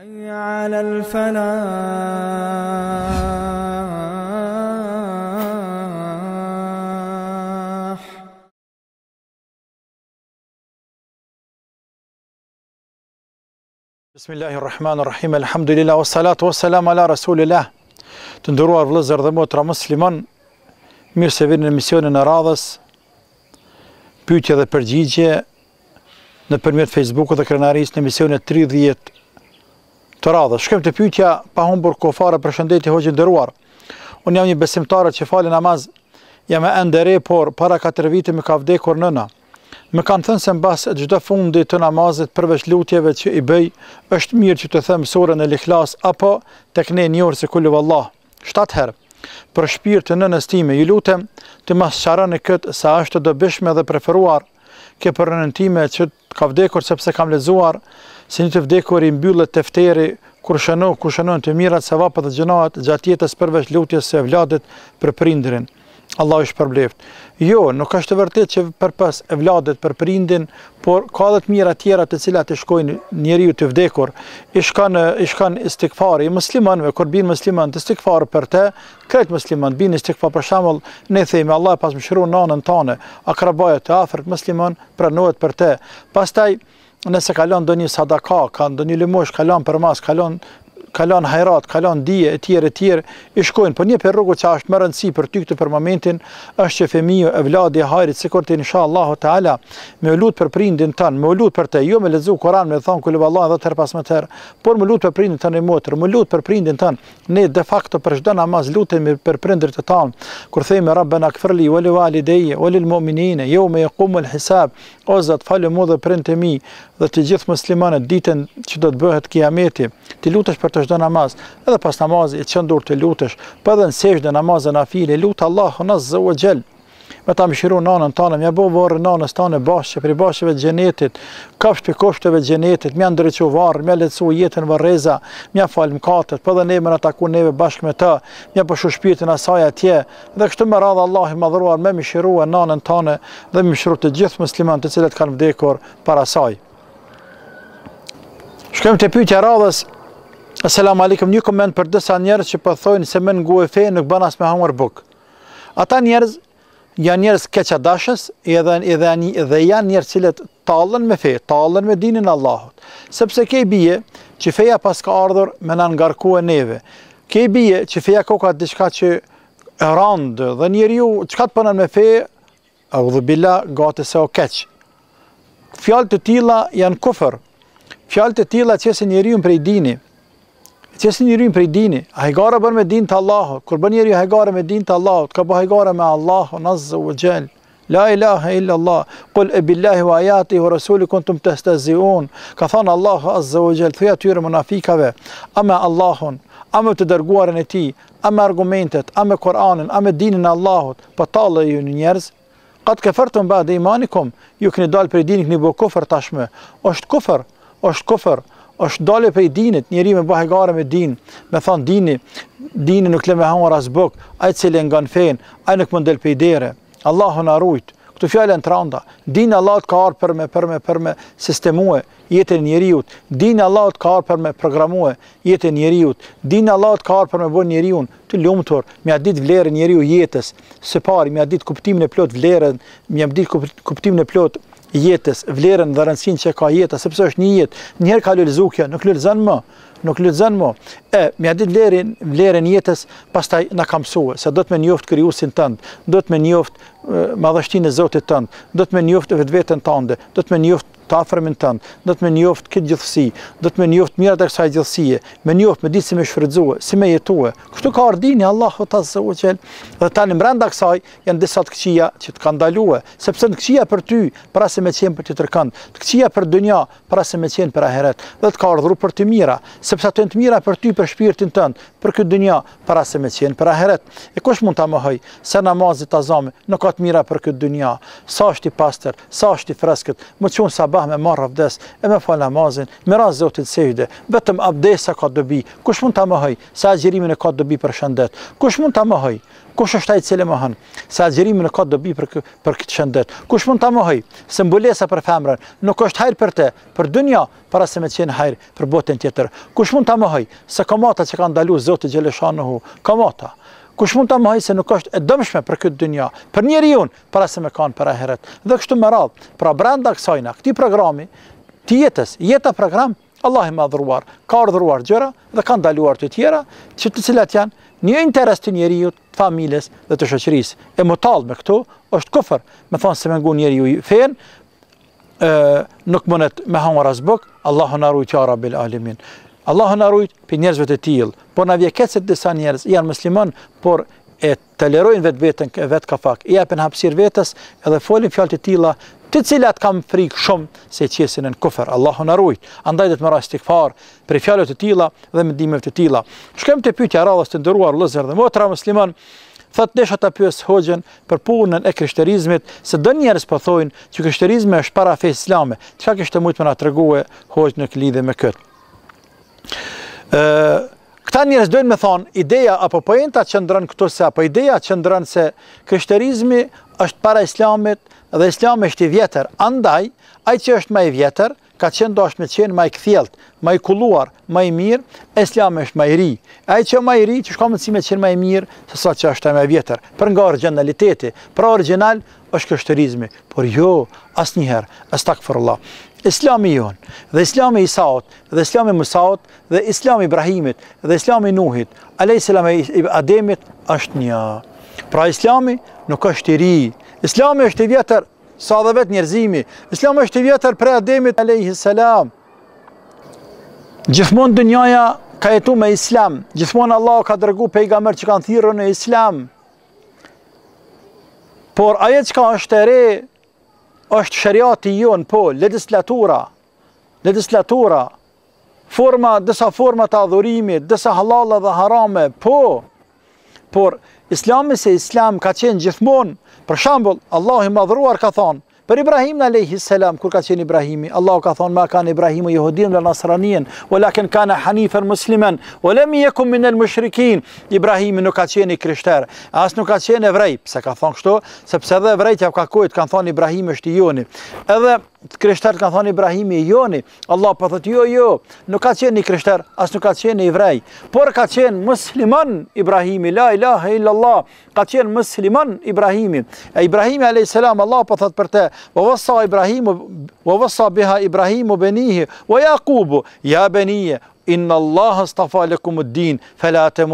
Aja ala l-falah Bismillahirrahmanirrahim, alhamdulillah, wassalatu wassalamu ala rasulillah Të nduruar vëllezër dhe motra muslimon Mirë se vini në misionin e radhës Pyetje dhe përgjigje Në përmjët Facebooku dhe krenaritës në misionin e 30 të radhë. Shkëm të pytja pa humbur kofara për shëndeti hoqë ndëruar. Unë jam një besimtarë që fali namaz, jam e ndere, por para 4 vite më ka vdekur nëna. Më kanë thënë se mbas e gjitha fundi të namazit përveç lutjeve që i bëj, është mirë që të themë surën në lihlas, apo të këne njërë se kullu vëllah. Shtatë herë, për shpirë të nënës time, ju lutem të masë qarën e këtë sa është të dëbishme dhe preferuar, ke për nënën time që ka vdekur sepse kam lezuar, se një të vdekur i mbyllet tefteri kur shënon, kur shënoj të mirat se vapët dhe gjënaat, gjatë jetës përveç lutjes se vladit për prindrin. Allah është përbleft. Jo, nuk është të vërtit që përpës e vladit për prindin, por ka dhe të mirat tjera të cilat i shkojnë njeri ju të vdekur, i shkan istikfari i muslimanve, kur binë musliman të istikfari për te, kretë musliman, binë istikfari për shamëll, ne thejme, Allah pas më shru nanën tane, akrabajet të afert musliman, pranohet për te. Pastaj, taj, nëse kalon ndonjë sadaka, ka ndonjë lëmosh, kalon për mas, kalon kalon hajrat, kalon dije e tjera e tjera, i shkojnë po një perrogë që është më rëndësi për ty këtu për momentin, është që fëmiu e vladi e hajrit sikur ti inshallahu teala, me lut për prindin tan, me lut për te, jo me lexu Kur'an, me thon kulb Allah edhe tër pas më tër, por me lut për prindin tan e motër, me lut për prindin tan. Ne de facto për çdo namaz lutemi për prindërit të tanë, Kur themi Rabbana akfirli wali walidayya walil mu'minina yawma yaqumul hisab, o Zot, falë dhe prëntë mi dhe të gjithë muslimanët ditën që do të bëhet kiameti, ti lutesh për të çdo namaz, edhe pas namazit të qëndur të lutesh, pa dhënë sejdë namazën afile, lut Allahun Azza wa Jall me ta mëshiru nanën tanë, me bo varë nanës tanë, bashkë, pri bashkëve të gjenetit, kapsht për kushtëve të gjenetit, me ndryqu varë, me lecu jetën vërreza, me më katët, për po dhe ne me në taku neve bashkë me të, me pëshu shpjetin asaj atje, dhe kështu me radhe Allah i madhruar me mëshiru e nanën tanë dhe me mëshiru të gjithë muslimën të cilët kanë vdekur para saj. Shkëm të pyjtja radhës, Assalamu alaikum, një komend për disa njerëz që po thojnë se më nguhet fe nuk bën as me hangur buk. Ata njerëz janë njerës keqa dashës edhe dhe janë njerëz cilët tallën me fe, tallën me dinin e Allahut. Sepse kej bije që feja pas ka ardhur me na e neve. Kej bije që feja koka diçka që e rand dhe njeriu çka të punon me fe, audhu billa gatë se o keqë. Fjalë të tilla janë kufër. Fjalë të tilla që se njeriu prej dinit Që si njëri për dinë, ai gara bën me dinë të Allahut. Kur bën njëri ai me dinë të Allahut, ka bërë gara me Allahu Nazza wa La ilaha illa Allah. Qul e billahi wa ayati wa rasuli kuntum tastazeeun. Ka than Allahu Azza wa Jal thuaj atyre munafikave, a me Allahun, a me të dërguarën e tij, a me argumentet, a me Kur'anin, a me dinën e Allahut, po talle ju në njerëz, qat kafartum ba'd imanikum, ju keni dal për dinë keni bu kufër tashmë. Është kufër, është kufër është dalë pe dinit, njeriu me bëhet garë me din, me thon dini, dini nuk le me hanë as ai që le ngan fen, ai nuk mund del pe dere. Allahu na rujt. Këtë fjalë tranda, Dini Allahut ka ardhur për me për me për me sistemue jetën e njeriu. Dini Allahut ka ardhur për me programue jetën e njeriu. Dini Allahut ka ardhur për me bën njeriu të lumtur, me atë ditë vlerën e njeriu jetës. Së pari me ditë kuptimin e plot vlerën, më ditë kuptimin e plot jetës, vlerën dhe rëndësin që ka jeta, sepse është një jetë, njëherë ka lëllëzu kjo, nuk lëllëzën më, nuk lëllëzën më, e, mi adit lerin, vlerën jetës, pas taj në kam se do të me njoftë kryusin tëndë, do të me njoftë madhështin e zotit tëndë, do të me njoftë vetë vetën tënde, do të me njoftë të afërmin tënd, do të më njoft këtë gjithësi, do të më njoft mirat të kësaj gjithësie, më njoft me ditë si më shfrytëzoe, si më jetue. Kështu ka ardhini Allahu ta zotë, dhe tani brenda kësaj janë disa të këqia që të kanë ndaluar, sepse të këqia për ty, para se më qenë për të tërkënd, të këqia për dënja, para se më qenë për ahiret, dhe të ka ardhru për të mira, sepse ato janë të mira për ty, për shpirtin tënd, për këtë para se më për ahiret. E kush mund ta mohoj se ka të mira për këtë sa është i pastër, sa është i freskët, më çon sa sabah me marr abdes, e me fal namazin, me ra zotit sejde, vetëm abdesa ka dobi. Kush mund ta mohoj? Sa xhirimin e ka dobi për shëndet. Kush mund ta mohoj? Kush është ai i cili mohon? Sa xhirimin e ka dobi për kë, për këtë shëndet. Kush mund ta mohoj? Se mbulesa për femrën nuk është hajër për te, për dynja, para se me qenë hajër për botën tjetër. Kush mund ta mohoj? Se komata që kanë ndalu zoti xheleshanohu, komata kush mund të mahaj se nuk është e dëmshme për këtë dynja, për njeri unë, për asë me kanë për aheret, dhe kështu më radh, pra brenda kësajna, këti programi, të jetës, jeta program, Allah i madhuruar, ka ardhruar gjëra, dhe ka ndaluar të tjera, që të cilat janë një interes të njeri të familjes dhe të shëqëris, e më talë me këtu, është kufër, me thonë se mëngon ngu njeri ju i nuk mundet me hangë rasbuk, Allah hënaru i bil Allahu na rujt pe njerëzve të tillë, po na vjen keq se disa njerëz janë musliman, por e tolerojnë vetveten vetë vet kafak. I japin hapësir vetës edhe folin fjalë të tilla, të cilat kam frikë shumë se të qesin në kufër. Allahu na rujt. Andaj vetëm rasti të kfar për fjalët të tilla dhe mendimet të tilla. Shkem te pyetja rradhës të nderuar Lëzer dhe motra musliman Fat desha ta pyes Hoxhën për punën e krishterizmit, se do njerëz po thojnë që krishterizmi është para fesë islame. Çka kishte shumë të na tregue Hoxhë në lidhje me këtë? Këta njërës dojnë me thonë, ideja apo pojenta që ndërën këto se, apo ideja që ndërën se kështërizmi është para islamit dhe islami është i vjetër, andaj, ai që është ma i vjetër, ka qenë do është me qenë ma i këthjelt, ma i kulluar, ma i mirë, e islami është ma i ri. ai që ma i ri, që është ka më të si me qenë ma i mirë, se sa që është ta ma i vjetër, për nga originaliteti, pra original është kështërizmi, por jo, asë njëherë, asë takë Allah. Islami jon, dhe Islami Isaut, dhe Islami Musaut, dhe Islami Ibrahimit, dhe Islami Nuhit, alayhis salam Ademit është një. Pra Islami nuk është i ri. Islami është i vjetër sa dhe vet njerëzimi. Islami është i vjetër për Ademit alayhis salam. Gjithmonë dunyaja ka jetuar me Islam. Gjithmonë Allah ka dërguar pejgamber që kanë thirrur në Islam. Por aje që është e re është shëriati jonë po, legislatura, legislatura, forma, dësa forma të adhurimi, dësa halala dhe harame, po, por, islami se islam ka qenë gjithmonë, për shambull, Allah i madhruar ka thonë, Për Ibrahim në lehi selam, kur ka qenë Ibrahimi, Allah ka thonë, ma kanë Ibrahimi, johodin dhe nasranien, o lakin kanë hanifër muslimen, o lemi e kumë minel mëshrikin, Ibrahimi nuk ka qenë i kryshter, asë nuk ka qenë evrej, pëse ka thonë kështu, sepse dhe evrejtja ka kujtë, kanë thonë Ibrahimi është i joni. Edhe, kreshter ka thonë Ibrahimi joni Allah po jo jo nuk ka qenë një kreshter as nuk ka qenë i evrej por ka qenë musliman Ibrahimi la ilaha illallah, ka qenë musliman Ibrahimi e Ibrahimi alayhis salam Allah po për per te wa wasa Ibrahimu wa wasa biha Ibrahimu banih wa Yaqub ya baniya inna Allah astafa lëku më din, felat e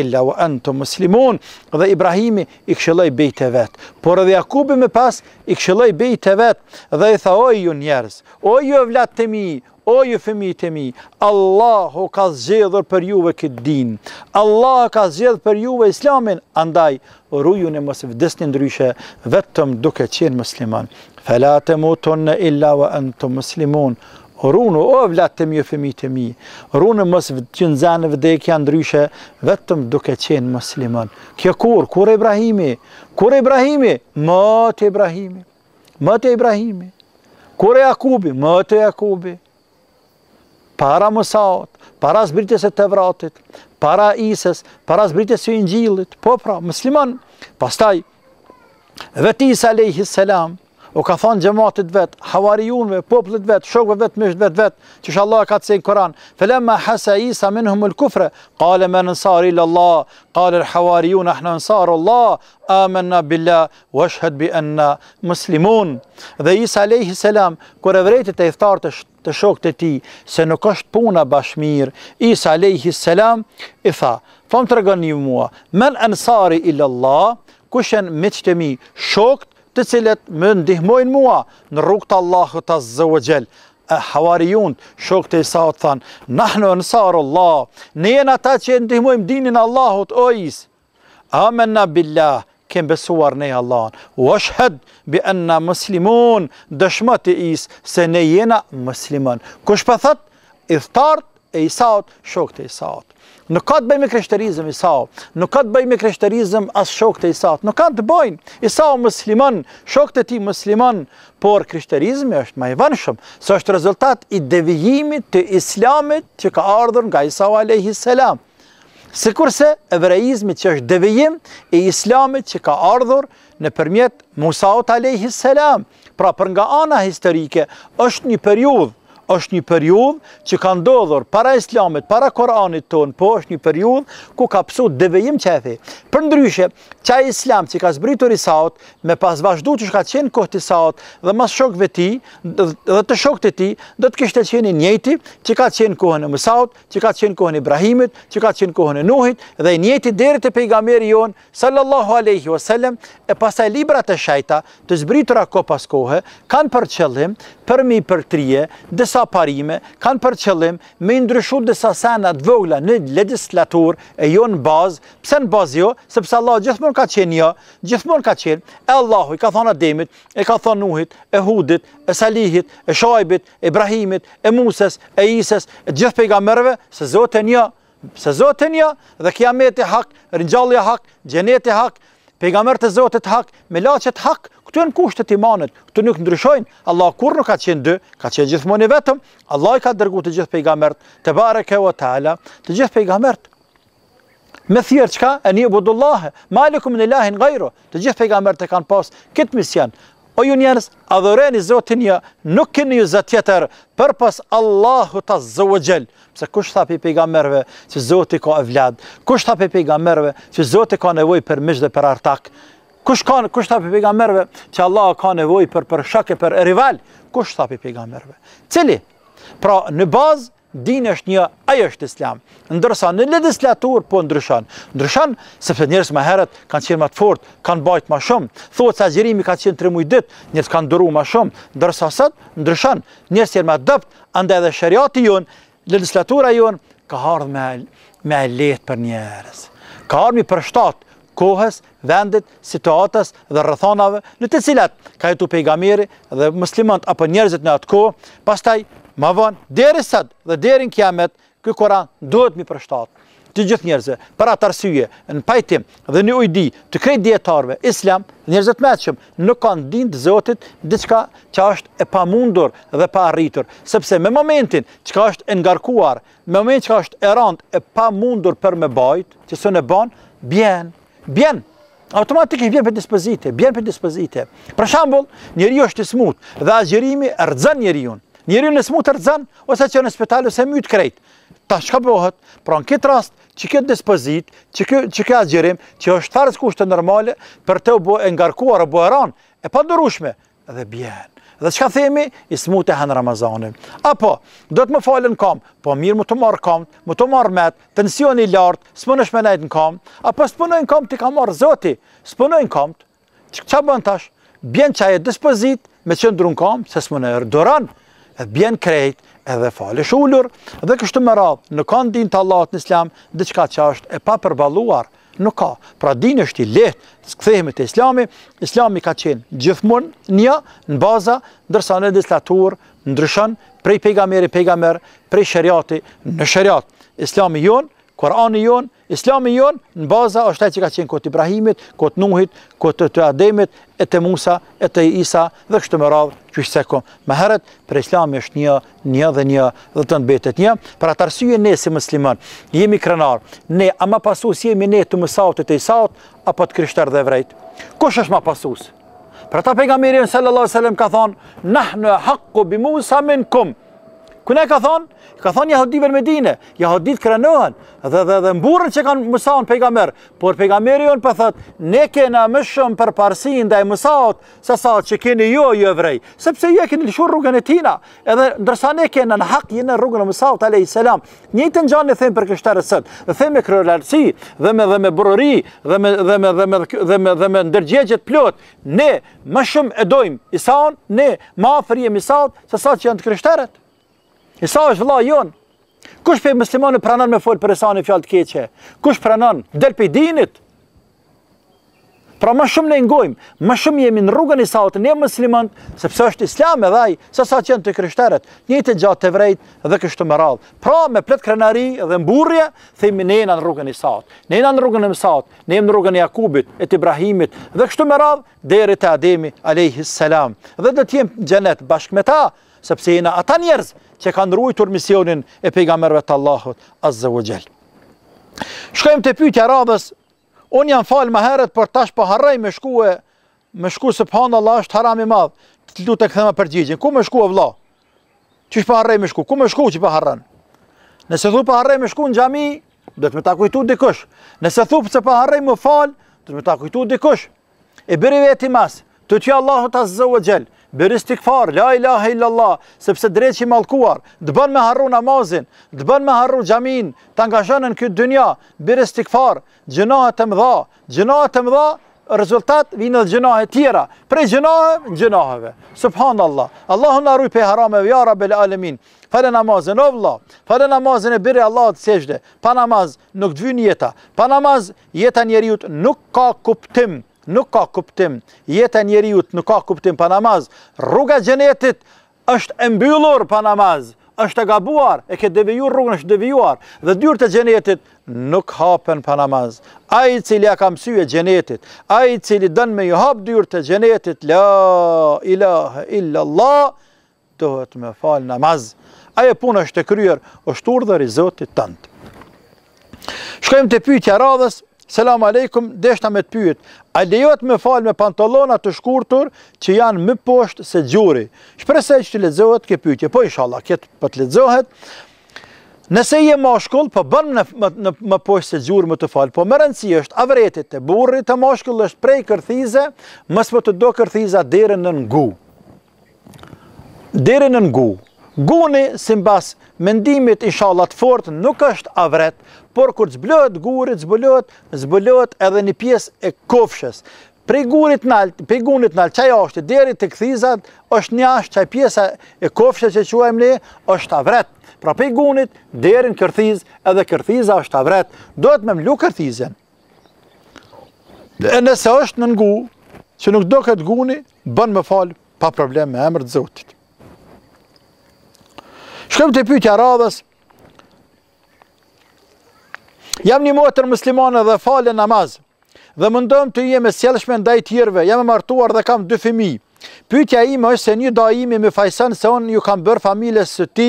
illa wa entë muslimon, dhe Ibrahimi i këshëllaj bejt e vetë, por edhe Jakubi me pas i këshëllaj bejt e vetë, dhe i tha oj ju njerës, oj ju e vlatë të mi, O ju fëmi të mi, Allahu ka zxedhur për juve këtë din, Allahu ka zxedhur për juve islamin, andaj rruju në mësë vdesni ndryshe, vetëm duke qenë musliman. Felate mu tonë illa wa entë muslimonë, runo o vlatë të mjë fëmi të mi, runo mos që në zanë vëdekja ndryshe, vetëm duke qenë musliman Kjo kur, kur e Ibrahimi? Kur e Ibrahimi? Mëtë e Ibrahimi. Mëtë Ibrahimi. Kur e Jakubi? Mëtë e Jakubi. Para Musaot, para zbritës e të para Isës, para zbritës e injilit po pra, musliman Pastaj, vetë Isë a.s. a.s u ka thonë gjematit vet, havarijunve, poplit vet, shokve vet, mishët vet, vet, që shë Allah ka të sejnë Koran, felemma hasa isa min humul kufre, kale me nënsar ila Allah, kale lë havarijun, ahna nënsar Allah, amenna billa, washhet bi enna muslimun. Dhe isa lehi selam, kër e vrejtit e iftar të shtë, të shok të ti, se nuk është puna bashmir, Isa Alehi Selam, i tha, fëmë të regon një mua, men ansari illa Allah, kushen me qëtemi shokt, të cilët më ndihmojnë mua në rrugt të Allahut azza wa E havari jund, shok të Isao të thanë, në nësarë Allah, në jenë ata që e ndihmojmë dinin Allahut, o isë, amen billah, kemë besuar në Allahun, u është hëdë, bi enna muslimun, dëshmë të isë, se ne jena mëslimon. Kush pëthët, i thtartë, e Isao të shok të Isao Nuk ka të bëj me kreshterizm Isao, nuk ka të bëj me kreshterizm as shokët e Isaot, nuk ka të bëjnë Isao musliman, shokët e ti musliman, por kreshterizmi është ma i vanëshëm, së është rezultat i devijimit të islamit që ka ardhur nga Isao a.s. Së kurse evreizmi që është devijim i islamit që ka ardhur në përmjet Musaot a.s. Pra për nga ana historike është një periudhë është një periudhë që ka ndodhur para islamit, para Koranit tonë, po është një periudhë ku ka pësu devejim qethi. Për ndryshe, qaj islam që ka zbritur i saot, me pas vazhdu që shka qenë kohët i saot dhe mas shokve ti dhe të shokët e ti, do të kishtë qenë i njëti që ka qenë kohën e mësaut, që ka qenë kohën e Ibrahimit, që ka qenë kohën e Nuhit dhe i njëti dherë të pejgameri jonë, sallallahu aleyhi wasallem, e pasaj libra të shajta të zbritura ko pas kohë, kanë për qëllim, për mi për trije, disa parime, kanë për qëllim me ndryshu disa senat vogla në legislator e jo në bazë, pëse në bazë jo, sepse Allah gjithmon ka qenë ja, jo, gjithmon ka qenë, e Allahu i ka thonë Ademit, e ka thonë Nuhit, e Hudit, e Salihit, e Shaibit, e Ibrahimit, e Muses, e Isis, e gjithë pejga se zotën ja, jo, se zotën ja, jo. dhe kiameti hak, rinjallja hak, e hak, pejgamber të Zotit hak, me laçet hak, këtu janë kushtet e imanit, këtu nuk ndryshojnë. Allah kurrë nuk ka qenë dy, ka qenë gjithmonë i vetëm. Allah i ka dërguar të gjithë pejgambert, te bareke o taala, të gjithë pejgambert. Me thirr çka? Ani Abdullah, malikum min ilahin ghayru. Të gjithë pejgambert e kanë pas këtë mision. O ju njerës, adhoreni zotin një, nuk keni ju zët tjetër, për pas Allahu ta zëvë gjelë. Pse kush tha pi pejga që zotin ka evlad, kush tha pi pejga merve, që zotin ka nevoj për mish dhe për artak, kush, ka, kush tha pi pejga që Allah ka nevoj për për shak e për rival, kush tha pi pejga Cili? Pra, në bazë, Dinë është një, ajo është islam. Ndërsa në legislatur po ndryshan. Ndryshan sepse njerëz më herët kanë qenë më të fortë, kanë bajt më shumë. Thuhet se agjerimi ka qenë 3 muaj ditë, njerëz kanë dhuruar më shumë. Ndërsa sot ndryshan, njerëz janë më adapt, andaj edhe shariati jon, legislatura jon ka ardhur me me lehtë për njerëz. Ka ardhur për shtatë, kohës, vendit, situatës dhe rëthonave në të cilat ka jetu pejgamiri dhe muslimant apo njerëzit në atë kohë, pastaj ma vonë, deri sëtë dhe deri në kiamet këj Koran duhet mi përshtatë të gjithë njerëzit, për atë arsye, në pajtim dhe në ujdi të krejt djetarve, islam, njerëzit meqëm, nuk kanë din të zotit, diçka që është e pa mundur dhe pa arritur, sepse me momentin që është engarkuar, me momentin që është erant e pa mundur për me bajt, që së në banë, bjenë, bjen, automatik i bjen për dispozite, bjen për dispozite. Për shambull, njeri është të smutë dhe azgjerimi rëdzën njeri unë. Njeri unë në smutë rëdzën, ose që në ose se mytë krejtë. Ta shka bëhet, pra në këtë rast, që këtë dispozit, që këtë azgjerim, që është farës kushtë të nërmale, për të u e ngarkuar, u e ranë, e pa ndërushme, dhe bjen. Dhe që ka themi, i smut e hen Ramazanin. Apo, do të më falë në kam, po mirë më të marë kam, më të marë metë, tensioni i lartë, së është me nejtë në kam, apo së punë e në kam t'i ka marë zoti, së punë e në kam që tash, bjen çaje e dispozit me që në kam, se së punë e rëdoran, edhe bjen krejt, edhe falë shullur, dhe kështu më radhë, në kondin të Allah në islam, dhe që që e pa përbaluar, nuk ka. Pra din është i lehtë, së këthejme të islami, islami ka qenë gjithmonë një, në baza, ndërsa në legislaturë, ndryshën, prej pejgamerë i prej shëriati në shëriat Islami jonë, Kurani jon, Islami jon, në baza është ai që ka qenë kot Ibrahimit, kot Nuhit, kot të Ademit, e të Musa, e të Isa dhe kështu me radhë, që se ko. Me herët, për Islam është një, një dhe një, do të betet një. Për atë arsye ne si musliman, jemi krenar, ne a ma pasues jemi ne të mosaut të Isaut apo të krishterë dhe evrejt. Kush është më pasues? Për ata pejgamberi sallallahu alajhi ka thonë, "Nahnu haqqu bi Musa minkum." Ku ne ka thonë, ka thonë jahodive në Medine, jahodit krenohen, dhe dhe dhe mburën që kanë mësaon pejgamer, por pejgameri unë përthët, ne kena më shumë për parsin dhe e mësaot, sësa që keni jo, jo vrej, sepse jo e keni lëshur rrugën e tina, edhe ndërsa ne kena në hak, jene rrugën e mësaot, ale i selam, një të njënë e themë për kështarës sëtë, dhe themë e kryolarësi, dhe me dhe me bërëri, dhe me ndërgjegjet plot, ne më shumë e dojmë ne ma afer jemi isaot, që janë të Isa është vëlla jon. Kush pe muslimanë pranon me fol për Isa në fjalë të keqe? Kush pranon? Del pe dinit. Pra më shumë ne ngojmë, më shumë jemi në rrugën e Isaut, ne musliman, sepse është Islam edhe ai, sa sa që janë të krishterët, një të gjatë të vërejt dhe kështu me radhë. Pra me plot krenari dhe mburrje, themi ne jena në rrugën e Isaut. Ne jena në rrugën e Isaut, ne jemi në rrugën Jakubit, e të Ibrahimit dhe kështu me radhë deri te Ademi alayhis salam. Dhe do të jem në xhenet bashkë me ta, sepse jena ata njerëz që kanë ruajtur misionin e pejgamberëve të Allahut azza wa Shkojmë te pyetja radhës. Un jam falë më herët por tash po harroj me shkuë, me shku subhanallahu është haram i madh. Të lutek thema përgjigjen. Ku më e vëlla? që po harroj me shku. Ku më shku që po harran? Nëse thupë po harroj me shku në xhami, do të më ta kujtu dikush. Nëse thupë që po harroj më fal, do të më ta kujtu dikush. E bëri veti mas. Të Allahu ta zëvë gjelë bëri stikfar, la ilahe illallah, sepse drejt që i malkuar, të bën me harru namazin, të bën me harru gjamin, të angazhenë në këtë dynja, bëri stikfar, gjënahet të mëdha, gjënahet të mëdha, rezultat vinë dhe gjënahet tjera, prej gjënahet, gjënahetve. Subhanë Allah, Allah në arruj pe harame, ja rabel alemin, Falë namazën o vëllah, falë namazën e bëri Allahu të sejdë. Pa namaz nuk të jeta. Pa namaz jeta njeriu nuk ka kuptim nuk ka kuptim, jetë e njeriut nuk ka kuptim pa namaz, rruga gjenetit është embyllur pa namaz, është e gabuar, e ke devijuar rrugën, është devijuar, dhe dyrë të gjenetit nuk hapen pa namaz. A i cili a kam sy gjenetit, a i cili dënë me ju hap dyrë të gjenetit, la ilahe illallah, dohet me fal namaz. Aje punë është e kryer, është urdhër i zotit tëndë. Shkojmë të pytja radhës, selam aleikum, deshta me të pyet, a lejohet me falë me pantallona të shkurtur që janë më poshtë se gjuri? Shpresoj që të ledzohet, ke pyetje, po inshallah, këtë për të po ledzohet, Nëse je mashkull, po bën në më, në më poshtë se gjuri më të falë, po më rëndësi është avretit të burri të mashkull është prej kërthize, mësë po të do kërthiza dherën në ngu. Dherën në ngu. Guni, si mbas mendimit i shalat fort, nuk është avret, por kur zbëllohet gurit, zbëllohet, zbëllohet edhe një pies e kofshës. Pre gurit nalt, pe gunit nalt, qaj ashtë, deri të këthizat, është një ashtë, qaj pjesa e kofshës që quajmë ne, është avret. Pra pe gunit, deri në kërthiz, edhe kërthiza është avret. Dohet me mlu kërthizën. E nëse është në ngu, që nuk do këtë guni, bën me falë pa problem me emër të zotit. Shkëm të pyjtja radhës, jam një motër muslimane dhe falë e namazë, dhe mundëm të jemi sjelëshme ndaj tjerve, jam e martuar dhe kam dy fëmijë, Pytja ime është se një dajimi më fajson se un ju kam bër familjes së ti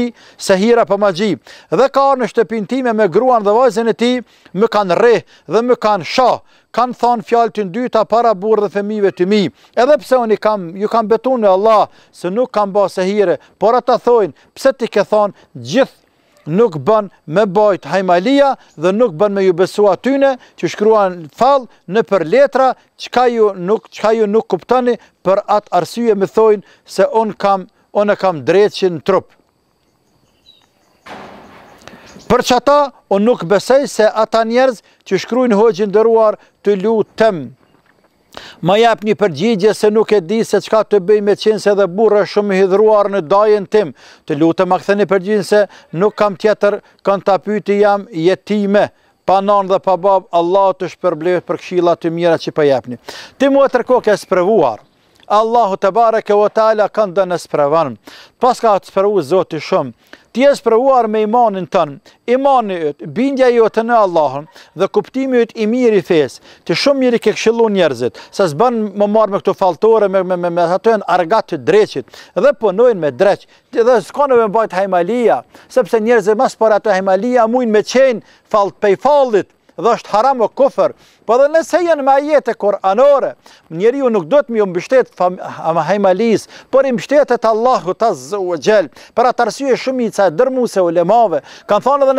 për ma gji, Dhe ka në shtëpinë time me gruan dhe vajzën e ti më kanë rreh dhe më kanë shoh. Kan thon fjalë të dyta para burrë dhe fëmijëve të mi. Edhe pse un kam ju kam betuar në Allah se nuk kam se hire, por ata thojnë, pse ti ke thon gjithë nuk bën me bajt hajmalia dhe nuk bën me ju besu atyne që shkruan fal në për letra qka ju nuk, ju nuk kuptani për atë arsye me thojnë se unë kam, unë kam dreqin trup. Për që ata, unë nuk besej se ata njerëz që shkruin hojgjë ndëruar të lutëm Ma jep një përgjigje se nuk e di se qka të bëj me qenë se dhe burë është shumë hidruar në dajën tim. Të lutë ma këthe një përgjigje se nuk kam tjetër kanë të apyti jam jetime. Pa nanë dhe pa babë, Allah të shpërblevë për këshila të mjera që pa po jepni. Ti mu e tërko kësë prevuar. Allahu të barëke o tala kanë dhe në spravanë. Pas ka të spravu zoti shumë, të jesë spravuar me imanin tënë, imani ytë, bindja ju të në Allahën, dhe kuptimi ytë i mirë i fesë, të shumë mirë i kekshilu njerëzit, se së bënë më marë me këtu faltore, me me të në argat të dreqit, dhe punojnë me dreq, dhe së konë me mbajtë hajmalia, sepse njerëzit mas për ato hajmalia, mujnë me qenë pej falit, dhe është haram o kufër, Po dhe nëse janë me ajete koranore, njeri ju nuk do të mi u mbështet ama por i mbështetet Allahu ta zë gjelë, për atarësy e shumica e dërmu se u lemave, kanë thonë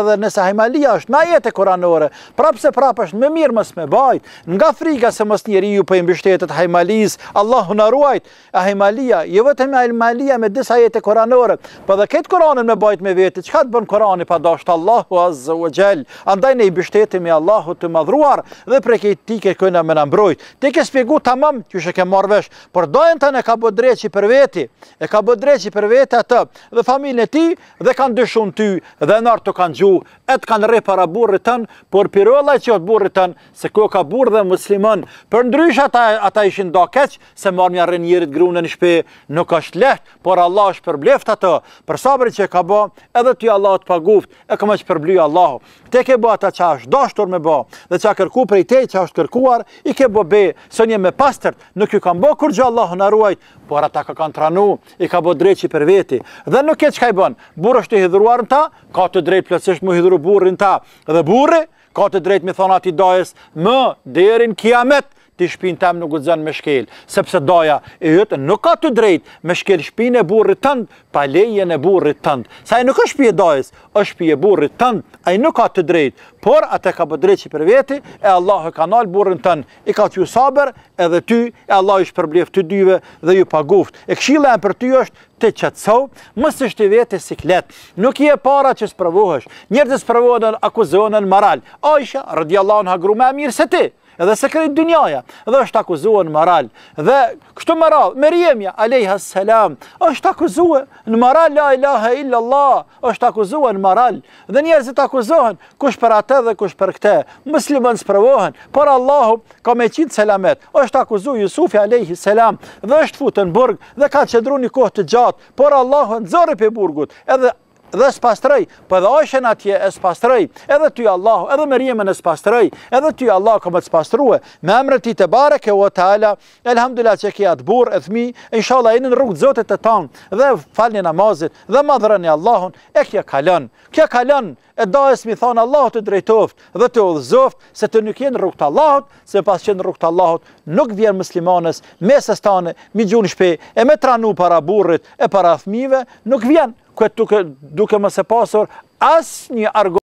edhe nëse hejmalia është me ajete koranore, prapse prapë është me mirë mësë me bajt, nga frika se mësë njeri ju për po i mbështetet hejmalis, Allahu në ruajt, a hejmalia, je jo vëtë me hejmalia me disa ajete koranore, po dhe këtë koranën me bajt me vetë, që ka të bën korani pa dashtë Allahu azë u gjelë, andaj ne i mbështetim i Allahu të madhruar, dhe prej këtë ti ke kënë me në mbrojt. Ti ke spjegu të mamë që shë ke marrë veshë, për dojnë të në ka bëtë drejtë për veti, e ka bëtë drejtë për veti atë dhe familën e ti dhe kanë dyshun ty dhe nartë të kanë gjuhë, e të kanë rej para burrit tënë, për pirola që të burrit tënë, se ko ka burrë dhe muslimën, për ndrysh ata ishin do keqë, se marrë një rrinë njërit grunë në shpe, nuk është lehtë, por Allah është për atë, për sabri që ka bo, edhe të Allah të paguft, e këma që për Allahu, te ke bo ata që është doshtur me bo, dhe që a kërk kërku prej te që është kërkuar, i ke bo be, së një me pastërt, nuk ju kanë bo kur gjë Allah në ruajt, por ata ka kanë tranu, i ka bo i për veti, dhe nuk e që ka i bën, burë është të hidruar në ta, ka të drejt plësështë mu hidru burë në ta, dhe burë, ka të drejt me thonë i dajes, më, derin kiamet, ti shpinë temë nuk gëzën me shkel, sepse doja e jëtë nuk ka të drejtë me shkel shpinë e burrit tëndë, pa lejën e burrit tëndë. Sa e nuk është pje dojës, është pje burrit tëndë, a i nuk ka të drejtë, por atë ka për drejtë që për veti, e Allah e ka nalë burrin tëndë, i ka të sabër, edhe ty, e Allah i shë përblef të dyve dhe ju pa guftë. E këshila e për ty është, të qëtësau, mësë është të vetë e sikletë, nuk je para që së pravohësh, njërë të së pravohën në akuzonën moral, ojshë, rëdjallon hagru me mirë se ti, edhe sekret dynjaja, edhe është akuzua në moral. Dhe kështu më radh, Meryemja alayha salam është akuzuar në moral la ilaha illa allah, është akuzuar në moral. Dhe njerëzit akuzohen kush për atë dhe kush për këtë. Muslimanë provohen, por Allahu ka me qitë selamet. Është akuzuar Jusufi alayhi salam dhe është futur në burg dhe ka qëndruar një kohë të gjatë, por Allahu nxorri pe burgut. Edhe dhe s'pastrëj, për dhe ashen atje e s'pastrëj, edhe ty Allah, edhe mërjemen e s'pastrëj, edhe ty Allah këmë të s'pastruhe, me emre ti të bare, ke o ala, elhamdulla që ki atë burë, e thmi, e inshallah e në rrugë të zotit të tanë, dhe falni namazit, dhe madhërën e Allahun, e kja kalën, kja kalën, e da e s'mi thonë Allah të drejtoft, dhe të odhëzoft, se të nuk jenë rrugë të Allahut, se pas që në rrugë të Allahut, nuk vjen muslimanës, mesës tane, mi gjunë shpe, e me tranu para burrit, e para thmive, nuk vjenë, këtë duke më se pasur asë një argument,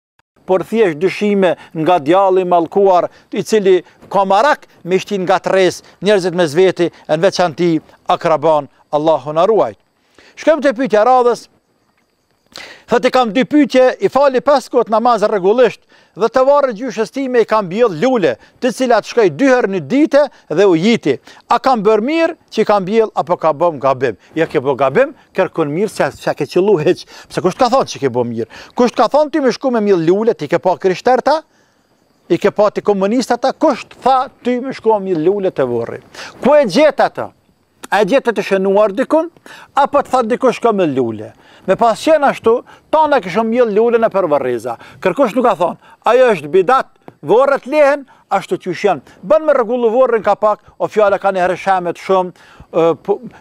por thjesht dëshime nga djali malkuar i cili komarak me shtin nga të njerëzit me zveti në veçanti akraban Allahu në ruajt. Shkëm të pytja radhës, thëti kam dy pytje, i fali peskot namazë regullishtë, dhe të varë gjyshës ti me i kam bjell lule, të cilat shkaj dyher një dite dhe u jiti. A kam bërë mirë që i kam bjell, apo ka bëm gabim? Ja ke bëm gabim, kërkun mirë, se a ke qëllu heqë. pëse kusht ka thonë që ke bëm mirë? Kusht ka thonë ti me shku me mill lule, ti ke pa kryshterta, i ke pa ti komunistata, kusht tha ti me shku me mjell lule të vërri. e gjeta të? A e gjeta të shënuar dikun, apo të tha dikush ka me lule? Me pas qenë ashtu, tanda kështë mjëllë lullën e për vërreza, Kërkush nuk a thonë, ajo është bidat, vorët lehen, ashtu të qëshjen. Bënë me regullu vorën ka pak, o fjale ka një hërëshemet shumë,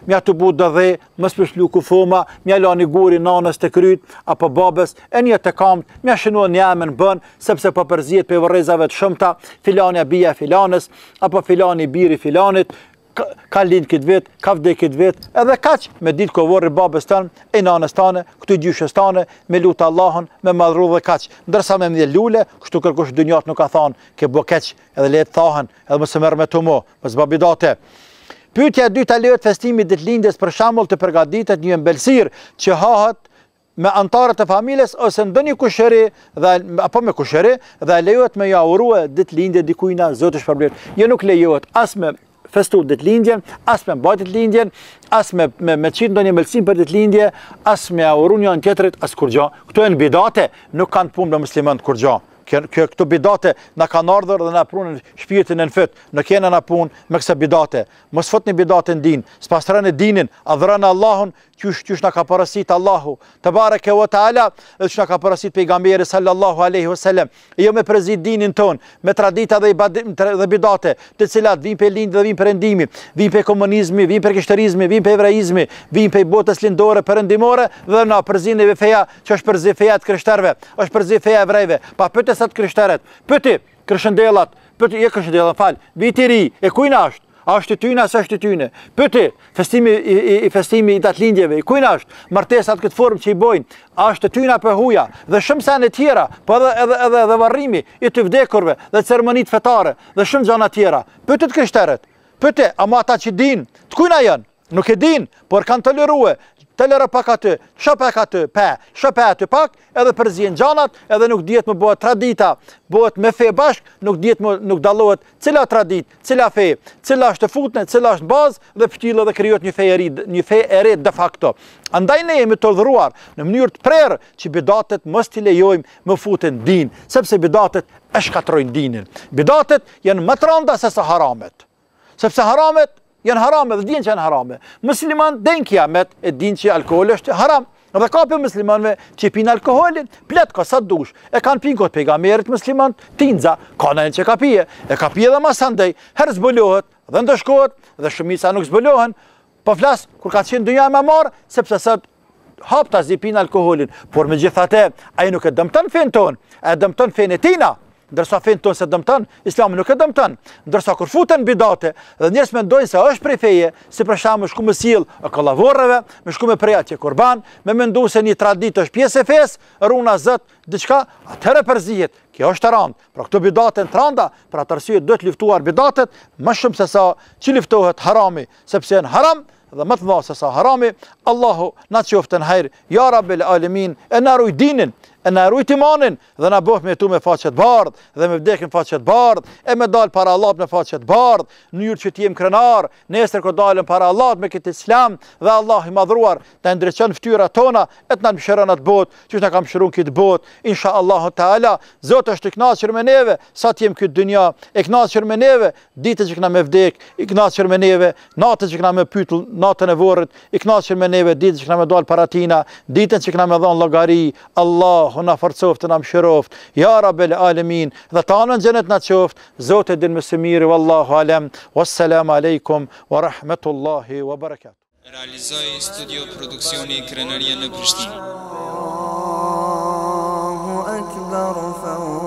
mja të bu dëdhe, mës për shluku foma, mja la një guri nanës të kryt, apo babes, e një të kam, mja shenua një amen bën, sepse për po përzijet për vërrezave të shumëta, filanja bia filanës, apo filani biri filanit, ka lindë këtë vetë, ka vdhe këtë vetë, edhe kaqë me ditë kovorë i babës tanë, e nanës tanë, këtë i gjyshës tanë, me lutë Allahën, me madhru dhe kaqë. Ndërsa me mdhe lule, kështu kërkush dë njatë nuk ka thanë, ke bo keqë, edhe letë thahen, edhe më së mërë me të mu, më së babidate. Pytja dy të lehet festimi dhe të lindës për shamull të përgaditët një mbelsirë që hahët, me antarët e familjes ose në dëni kushëri apo me kushëri dhe lejohet me jauruhe dhe të linde dikujna zotë shpërblirë. Je jo nuk lejohet asme festu dit lindje, as me mbajt dit lindje, as me me çit ndonjë mëllësim për dit lindje, as me auru një anë tjetërit, as kur gjo. Këto e në bidate nuk kanë punë në muslimën të kur gjo këto bidate në kanë ardhër dhe në prunë shpirtin e në fëtë, në kena në punë me këse bidate. Mësë fëtë një bidate në dinë, së pasë rënë e dinin, a dhërënë Allahun, qysh, qysh në ka përësit Allahu, të bare ke vëtë ala, edhe që në ka përësit pejgamberi sallallahu aleyhi vësallem, e jo me prezit dinin tonë, me tradita dhe, bidate, të cilat vim për lindë dhe vim për endimi, vim për komunizmi, vim për kishtërizmi, vim për evraizmi, vim për botës lindore për endimore, dhe na përzin e vefeja që është përzifeja të kryshtarve, është përzifeja evrajve, pa pëtës mesat kryshteret, pëti kryshendelat, pëti e kryshendelat, falj, viti ri, e kujna është? A është të tynë, asë është të tynë? Pëti, festimi i datë lindjeve, kujna është? Martesat këtë formë që i bojnë, a është të tynë apë huja? Dhe shumë sen e tjera, po edhe varrimi i të vdekurve dhe ceremonit fetare, dhe shumë gjana tjera. Pëti të krishteret, pëti, a ma ta që dinë, të kujna janë? Nuk e dinë, por kanë të lërua, të lërë pak aty, pak aty, pe, shëpek aty pak, edhe përzien gjanat, edhe nuk djetë më bëhet tradita, bëhet me fe bashk, nuk djetë më nuk dalohet cila tradit, cila fe, cila është futne, cila është bazë, dhe pëtjilë dhe kryot një fe eri, një fe e eri de facto. Andaj ne jemi të dhruar në mënyrë të prerë që bidatet mës t'i lejojmë më futin din, sepse bidatet e shkatrojnë dinin. Bidatet janë më të randa se se haramet, sepse haramet janë harame dhe dinë që janë harame. Musliman denë kiamet e dinë që alkohol është haram. Dhe ka për muslimanve që pinë alkoholin, pletë ka sa dush, e kanë pinë këtë pegamerit musliman, tinza, kanë në që ka pije, e ka pje dhe masandej, herë zbulohet dhe ndëshkohet dhe shumisa nuk zbulohen, Po flasë kur ka qenë dëja me marë, sepse sëtë hapë të i pinë alkoholin, por me gjithate, a i nuk e dëmton të finë tonë, e dëmton të e tina, ndërsa fejnë tonë se dëmëtën, islami nuk e dëmëtën, ndërsa kur futën bidate dhe njërës me ndojnë se është prej feje, si për shamë shku me silë e kolavorëve, me shku me preja kurban, me me ndu se një tradit është pjesë e fesë, runa zëtë, diçka, atëre përzihet. kjo është rand. pra këto bidate në të randa, pra të arsye dhëtë liftuar bidatet, më shumë se sa që liftohet harami, sepse në haram, dhe më të madh se sa harami. Allahu na çoftë në hajër, ya rabbel alamin, e na ruaj dinin, e na ruaj timanin dhe na bëh me tu me faqe të bardh dhe me vdekje në faqe të bardh e me dal para Allahut në faqe të bardh, në mënyrë që të jem krenar, nesër kur dalim para Allahut me këtë islam dhe Allahu i madhruar të ndriçon fytyrat tona e të na mëshiron atë botë, çu na kam shëruar këtë botë, inshallah taala, Zoti është i kënaqur me neve, sa të jem këtë dynja, e kënaqur me neve, ditën që na me vdek, i kënaqur me neve, natën që na me pyet natën e vorrit, i kënaqen me neve ditën që na më dal para tina, ditën që na më dhan llogari, Allahu na forcoftë na mshiroft, ya rabbel alamin, dha tanën xhenet na qoft, Zoti din më së miri wallahu alam, wassalamu alaykum wa rahmatullahi wa barakat. Realizoi studio produksioni krenaria në Prishtinë. Allahu akbar fa